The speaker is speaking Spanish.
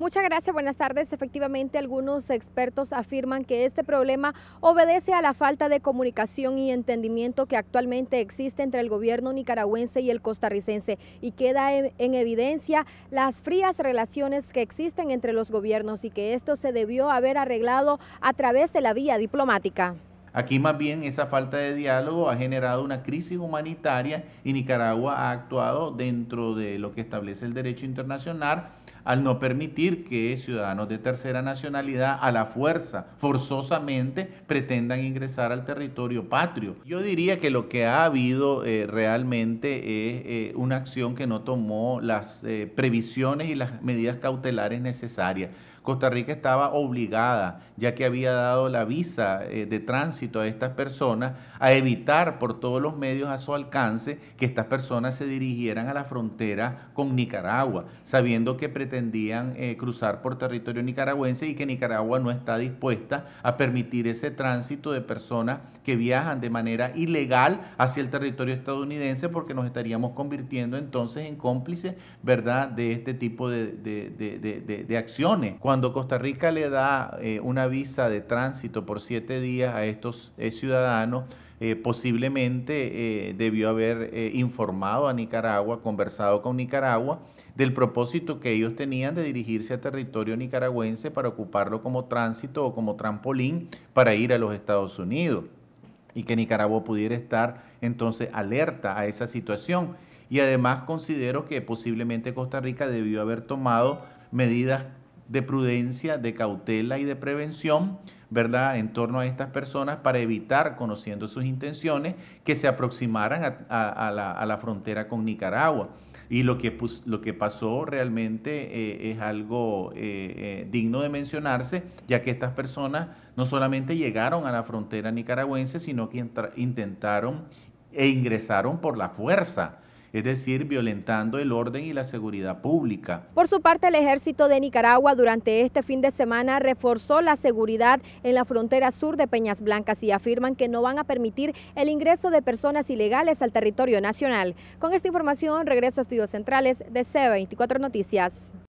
Muchas gracias, buenas tardes. Efectivamente, algunos expertos afirman que este problema obedece a la falta de comunicación y entendimiento que actualmente existe entre el gobierno nicaragüense y el costarricense y queda en, en, evidencia las frías relaciones que existen entre los gobiernos y que esto se debió haber arreglado a través de la vía diplomática. Aquí más bien esa falta de diálogo ha generado una crisis humanitaria y Nicaragua ha actuado dentro de lo que establece el derecho internacional al no permitir que ciudadanos de tercera nacionalidad a la fuerza, forzosamente, pretendan ingresar al territorio patrio. Yo diría que lo que ha habido eh, realmente es eh, una acción que no tomó las eh, previsiones y las medidas cautelares necesarias. Costa Rica estaba obligada, ya que había dado la visa eh, de tránsito a estas personas, a evitar por todos los medios a su alcance que estas personas se dirigieran a la frontera con Nicaragua, sabiendo que pretendían eh, cruzar por territorio nicaragüense y que Nicaragua no está dispuesta a permitir ese tránsito de personas que viajan de manera ilegal hacia el territorio estadounidense porque nos estaríamos convirtiendo entonces en cómplices, ¿verdad?, de este tipo de, de acciones cuando Costa Rica le da eh, una visa de tránsito por siete días a estos eh, ciudadanos, eh, posiblemente debió haber informado a Nicaragua, conversado con Nicaragua del propósito que ellos tenían de dirigirse a territorio nicaragüense para ocuparlo como tránsito o como trampolín para ir a los Estados Unidos y que Nicaragua pudiera estar entonces alerta a esa situación. Y además considero que posiblemente Costa Rica debió haber tomado medidas de prudencia, de cautela y de prevención, ¿verdad?, en torno a estas personas para evitar, conociendo sus intenciones, que se aproximaran a, la, frontera con Nicaragua. Y lo que, lo que pasó realmente eh, es algo eh, eh, digno de mencionarse, ya que estas personas no solamente llegaron a la frontera nicaragüense, sino que intentaron e ingresaron por la fuerza es decir, violentando el orden y la seguridad pública. Por su parte, el ejército de Nicaragua durante este fin de semana reforzó la seguridad en la frontera sur de Peñas Blancas y afirman que no van a permitir el ingreso de personas ilegales al territorio nacional. Con esta información regreso a Estudios Centrales de C24 Noticias.